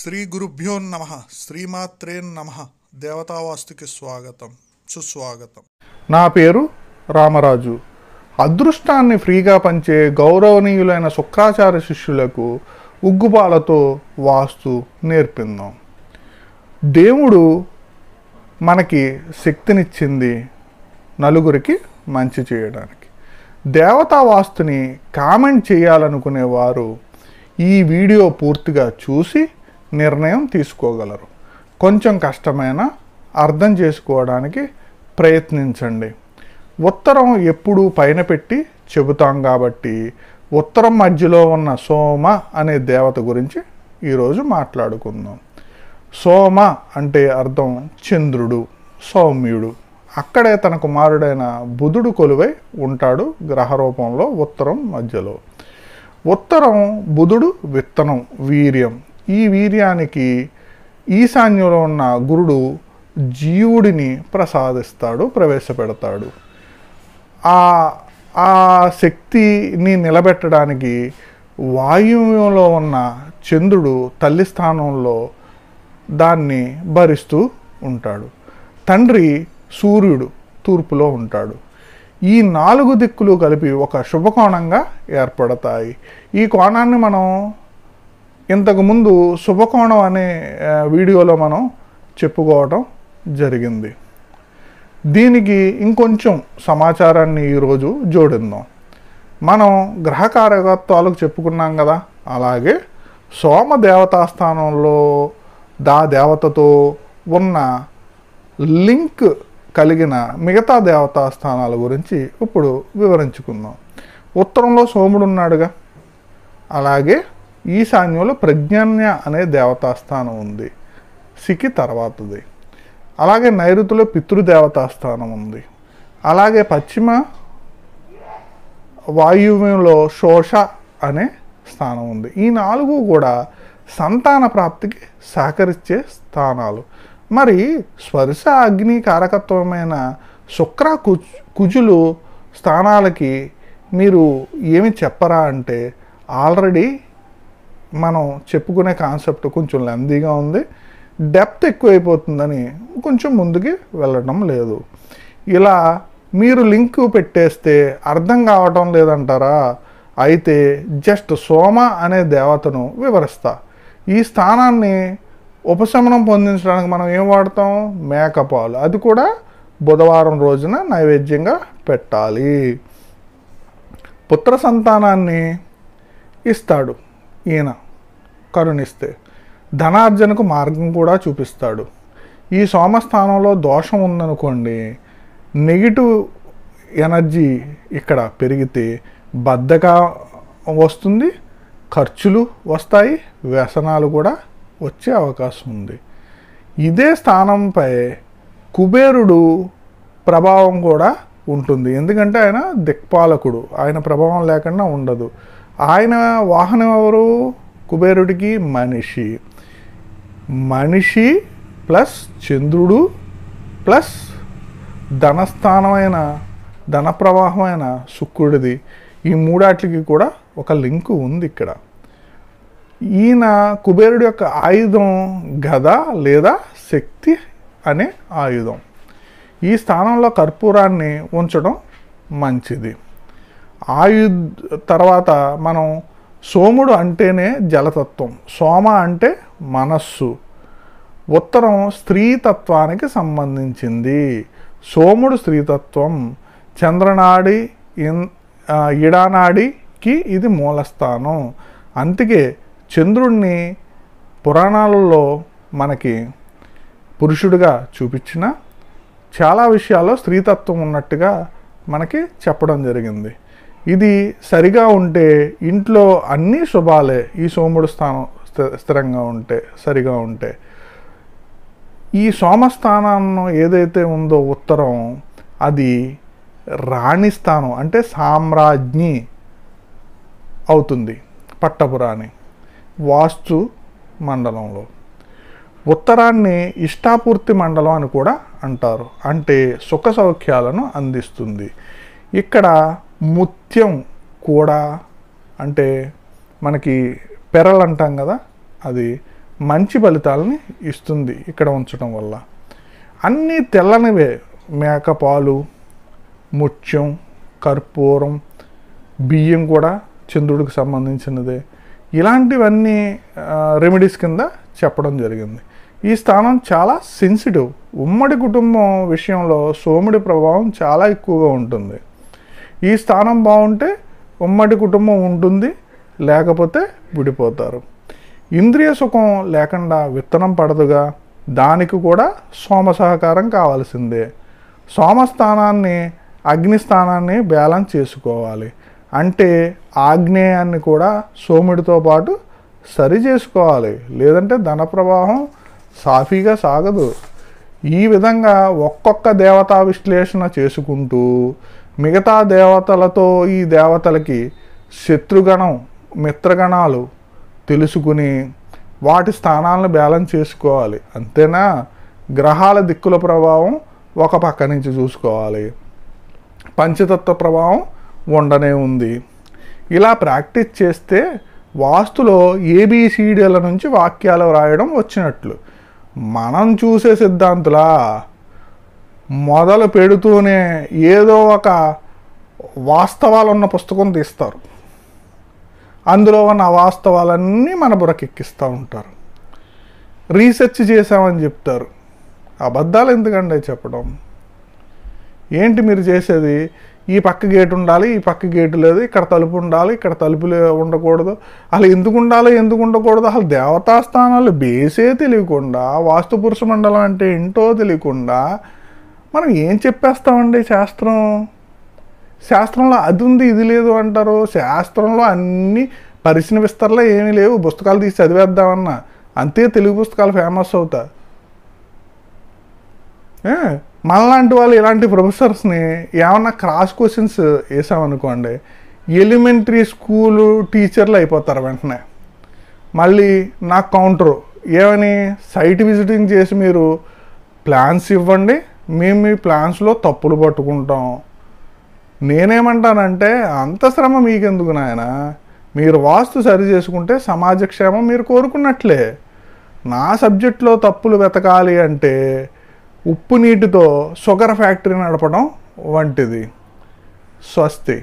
శ్రీ గురుభ్యోన్నమ శ్రీమాత్రేన్నమ దేవతావాస్తుకి స్వాగతం సుస్వాగతం నా పేరు రామరాజు అదృష్టాన్ని ఫ్రీగా పంచే గౌరవనీయులైన శుక్రాచార్య శిష్యులకు ఉగ్గుపాలతో వాస్తు నేర్పిందాం దేవుడు మనకి శక్తినిచ్చింది నలుగురికి మంచి చేయడానికి దేవతా వాస్తుని కామెంట్ చేయాలనుకునేవారు ఈ వీడియో పూర్తిగా చూసి నిర్ణయం తీసుకోగలరు కొంచెం కష్టమైన అర్థం చేసుకోవడానికి ప్రయత్నించండి ఉత్తరం ఎప్పుడు పైన పెట్టి చెబుతాం కాబట్టి ఉత్తరం మధ్యలో ఉన్న సోమ అనే దేవత గురించి ఈరోజు మాట్లాడుకుందాం సోమ అంటే అర్థం చంద్రుడు సౌమ్యుడు అక్కడే తన కుమారుడైన బుధుడు కొలువై ఉంటాడు గ్రహ రూపంలో ఉత్తరం మధ్యలో ఉత్తరం బుధుడు విత్తనం వీర్యం ఈ వీర్యానికి ఈశాన్యంలో ఉన్న గురుడు జీవుడిని ప్రసాదిస్తాడు ప్రవేశపెడతాడు ఆ ఆ శక్తిని నిలబెట్టడానికి వాయువ్యంలో ఉన్న చంద్రుడు తల్లి స్థానంలో దాన్ని భరిస్తూ ఉంటాడు తండ్రి సూర్యుడు తూర్పులో ఉంటాడు ఈ నాలుగు దిక్కులు కలిపి ఒక శుభకోణంగా ఏర్పడతాయి ఈ కోణాన్ని మనం ఇంతకుముందు శుభకోణం అనే వీడియోలో మనం చెప్పుకోవటం జరిగింది దీనికి ఇంకొంచెం సమాచారాన్ని ఈరోజు జోడిందాం మనం గ్రహ కార్యకర్తాలకు చెప్పుకున్నాం కదా అలాగే సోమ దేవతాస్థానంలో దా దేవతతో ఉన్న లింక్ కలిగిన మిగతా దేవతాస్థానాల గురించి ఇప్పుడు వివరించుకుందాం ఉత్తరంలో సోముడు ఉన్నాడుగా అలాగే ఈశాన్యంలో ప్రజ్ఞాన్య అనే దేవతాస్థానం ఉంది సికి తర్వాతది అలాగే నైరుతిలో పితృదేవతాస్థానం ఉంది అలాగే పశ్చిమ వాయువ్యంలో శోష అనే స్థానం ఉంది ఈ నాలుగు కూడా సంతాన ప్రాప్తికి సహకరించే స్థానాలు మరి స్పర్శ అగ్ని కారకత్వమైన శుక్ర కుజులు స్థానాలకి మీరు ఏమి చెప్పరా అంటే ఆల్రెడీ మనం చెప్పుకునే కాన్సెప్ట్ కొంచెం లెందీగా ఉంది డెప్త్ ఎక్కువైపోతుందని కొంచెం ముందుకి వెళ్ళడం లేదు ఇలా మీరు లింక్ పెట్టేస్తే అర్థం కావటం లేదంటారా అయితే జస్ట్ సోమ అనే దేవతను వివరిస్తా ఈ స్థానాన్ని ఉపశమనం పొందించడానికి మనం ఏం వాడతాం మేకపాలు అది కూడా బుధవారం రోజున నైవేద్యంగా పెట్టాలి పుత్ర సంతానాన్ని ఇస్తాడు ఈయన కరుణిస్తే ధనార్జనకు మార్గం కూడా చూపిస్తాడు ఈ సోమస్థానంలో దోషం ఉందనుకోండి నెగిటివ్ ఎనర్జీ ఇక్కడ పెరిగితే బద్ధక వస్తుంది ఖర్చులు వస్తాయి వ్యసనాలు కూడా వచ్చే అవకాశం ఉంది ఇదే స్థానంపై కుబేరుడు ప్రభావం కూడా ఉంటుంది ఎందుకంటే ఆయన దిక్పాలకుడు ఆయన ప్రభావం లేకుండా ఉండదు ఆయన వాహనం ఎవరు కుబేరుడికి మనిషి మనిషి ప్లస్ చంద్రుడు ప్లస్ ధనస్థానమైన ధన ప్రవాహమైన శుక్రుడిది ఈ మూడాట్లకి కూడా ఒక లింకు ఉంది ఇక్కడ ఈయన కుబేరుడి యొక్క ఆయుధం గద లేదా శక్తి అనే ఆయుధం ఈ స్థానంలో కర్పూరాన్ని ఉంచడం మంచిది ఆయుధ్ తర్వాత మనం సోముడు అంటేనే జలతత్వం సోమ అంటే మనస్సు ఉత్తరం స్త్రీతత్వానికి సంబంధించింది సోముడు స్త్రీతత్వం చంద్రనాడి ఇడానాడికి ఇది మూలస్థానం అందుకే చంద్రుణ్ణి పురాణాలలో మనకి పురుషుడిగా చూపించిన చాలా విషయాల్లో స్త్రీతత్వం ఉన్నట్టుగా మనకి చెప్పడం జరిగింది ఇది సరిగా ఉంటే ఇంట్లో అన్నీ శుభాలే ఈ సోముడు స్థానం స్థిరంగా ఉంటే సరిగా ఉంటే ఈ సోమస్థానాన్ని ఏదైతే ఉందో ఉత్తరం అది రాణి స్థానం అంటే సామ్రాజ్ఞి అవుతుంది పట్టపురాణి వాస్తు మండలంలో ఉత్తరాన్ని ఇష్టాపూర్తి మండలం అని కూడా అంటారు అంటే సుఖ సౌఖ్యాలను అందిస్తుంది ఇక్కడ ముత్యం కూడా అంటే మనకి పెరలు అంటాం కదా అది మంచి ఫలితాలని ఇస్తుంది ఇక్కడ ఉంచడం వల్ల అన్నీ తెల్లనివే మేకపాలు ముత్యం కర్పూరం బియ్యం కూడా చంద్రుడికి సంబంధించినదే ఇలాంటివన్నీ రెమెడీస్ కింద చెప్పడం జరిగింది ఈ స్థానం చాలా సెన్సిటివ్ ఉమ్మడి కుటుంబం విషయంలో సోముడి ప్రభావం చాలా ఎక్కువగా ఉంటుంది ఈ స్థానం బాగుంటే ఉమ్మడి కుటుంబం ఉంటుంది లేకపోతే విడిపోతారు ఇంద్రియ సుఖం లేకుండా విత్తనం పడదుగా దానికి కూడా సోమ సహకారం కావాల్సిందే సోమస్థానాన్ని అగ్నిస్థానాన్ని బ్యాలెన్స్ చేసుకోవాలి అంటే ఆగ్నేయాన్ని కూడా సోముడితో పాటు సరి చేసుకోవాలి లేదంటే ధన ప్రవాహం సాఫీగా సాగదు ఈ విధంగా ఒక్కొక్క దేవతా విశ్లేషణ చేసుకుంటూ మిగతా దేవతలతో ఈ దేవతలకి శత్రుగణం మిత్రగణాలు తెలుసుకుని వాటి స్థానాలను బ్యాలెన్స్ చేసుకోవాలి అంతేనా గ్రహాల దిక్కుల ప్రభావం ఒక పక్క నుంచి చూసుకోవాలి పంచతత్వ ప్రభావం ఉండనే ఉంది ఇలా ప్రాక్టీస్ చేస్తే వాస్తులో ఏబీసీడీల నుంచి వాక్యాలు రాయడం వచ్చినట్లు మనం చూసే సిద్ధాంతులా మొదలు పెడుతూనే ఏదో ఒక వాస్తవాలు ఉన్న పుస్తకం తీస్తారు అందులో ఉన్న వాస్తవాలన్నీ మన బురకెక్కిస్తూ ఉంటారు రీసెర్చ్ చేశామని చెప్తారు అబద్ధాలు ఎందుకండి చెప్పడం ఏంటి మీరు చేసేది ఈ పక్క గేటు ఉండాలి ఈ పక్క గేటు లేదు ఇక్కడ తలుపు ఉండాలి ఇక్కడ తలుపు ఉండకూడదు అలా ఎందుకు ఉండాలి ఎందుకు ఉండకూడదు అసలు దేవతా స్థానాలు బేసే తెలియకుండా వాస్తు పురుష మండలం అంటే ఏంటో తెలియకుండా మనం ఏం చెప్పేస్తామండి శాస్త్రం శాస్త్రంలో అది ఉంది ఇది లేదు అంటారు శాస్త్రంలో అన్ని పరిశ్రమ విస్తరణ ఏమీ లేవు పుస్తకాలు తీసి చదివేద్దామన్నా అంతే తెలుగు పుస్తకాలు ఫేమస్ అవుతా మనలాంటి వాళ్ళు ఇలాంటి ప్రొఫెసర్స్ని ఏమన్నా క్రాస్ క్వశ్చన్స్ వేసామనుకోండి ఎలిమెంటరీ స్కూలు టీచర్లు అయిపోతారు వెంటనే మళ్ళీ నాకు కౌంటరు ఏమని సైట్ విజిటింగ్ చేసి మీరు ప్లాన్స్ ఇవ్వండి మేము మీ ప్లాన్స్లో తప్పులు పట్టుకుంటాం నేనేమంటానంటే అంత శ్రమ మీకెందుకు నాయన మీరు వాస్తు సరి చేసుకుంటే సమాజక్షేమం మీరు కోరుకున్నట్లే నా సబ్జెక్ట్లో తప్పులు వెతకాలి అంటే ఉప్పు నీటితో షుగర్ ఫ్యాక్టరీ నడపడం వంటిది స్వస్తి